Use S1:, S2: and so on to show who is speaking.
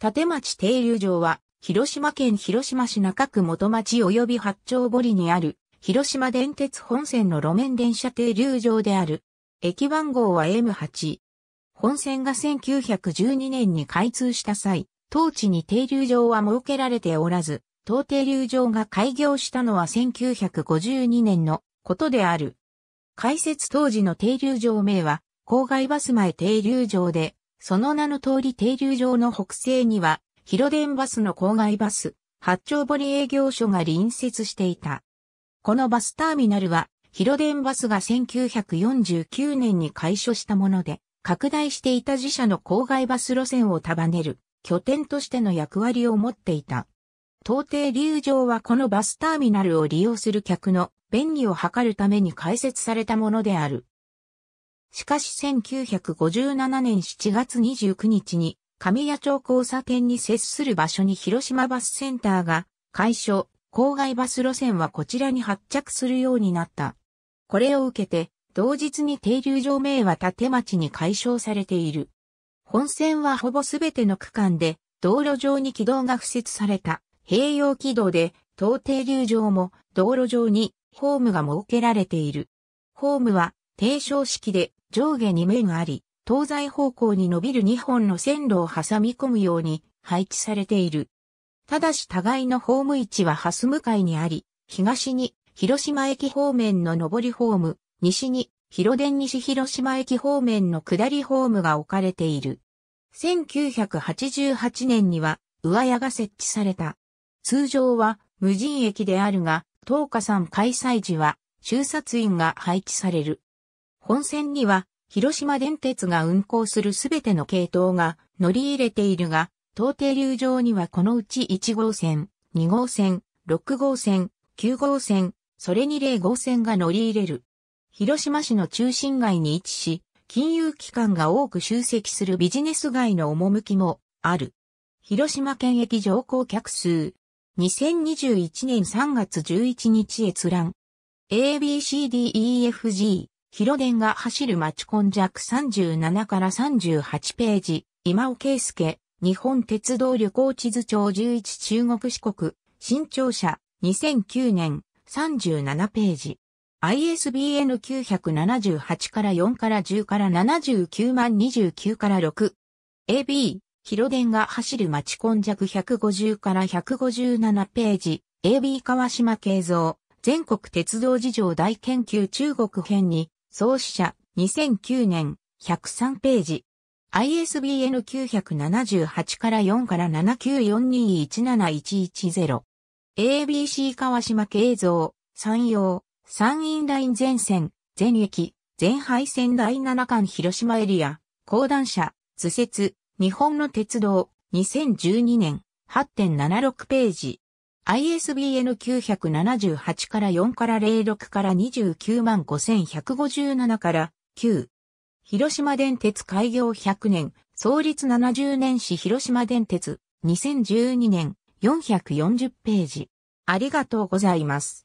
S1: 立町停留場は、広島県広島市中区元町及び八丁堀にある、広島電鉄本線の路面電車停留場である。駅番号は M8。本線が1912年に開通した際、当地に停留場は設けられておらず、当停留場が開業したのは1952年のことである。開設当時の停留場名は、郊外バス前停留場で、その名の通り停留場の北西には、広電バスの郊外バス、八丁堀営業所が隣接していた。このバスターミナルは、広電バスが1949年に開所したもので、拡大していた自社の郊外バス路線を束ねる拠点としての役割を持っていた。到底流場はこのバスターミナルを利用する客の便宜を図るために開設されたものである。しかし1957年7月29日に、神谷町交差点に接する場所に広島バスセンターが、解消、郊外バス路線はこちらに発着するようになった。これを受けて、同日に停留場名は立町に解消されている。本線はほぼすべての区間で、道路上に軌道が付設された、併用軌道で、当停留場も道路上にホームが設けられている。ホームは低床式で上下2面あり、東西方向に伸びる2本の線路を挟み込むように配置されている。ただし互いのホーム位置はハス向かいにあり、東に広島駅方面の上りホーム、西に広電西広島駅方面の下りホームが置かれている。1988年には上屋が設置された。通常は無人駅であるが、東華山開催時は、中殺員が配置される。本線には、広島電鉄が運行するすべての系統が乗り入れているが、東停留場にはこのうち1号線、2号線、6号線、9号線、それに0号線が乗り入れる。広島市の中心街に位置し、金融機関が多く集積するビジネス街の趣もある。広島県駅乗降客数。2021年3月11日閲覧。ABCDEFG 広電が走る町根弱37から38ページ、今尾圭介、日本鉄道旅行地図帳11中国四国、新潮社、2009年、37ページ。ISBN 978から4から10から79万29から6。AB、広電が走る町根弱150から157ページ。AB 川島慶三、全国鉄道事情大研究中国編に、創始者、2009年、103ページ。ISBN 978から4から794217110。ABC 川島慶像、山陽、山陰ライン前線、全駅、全廃線第7巻広島エリア、高段車、図説、日本の鉄道、2012年、8.76ページ。ISBN 978から4から06から29万5157から9。広島電鉄開業100年、創立70年史広島電鉄2012年440ページ。ありがとうございます。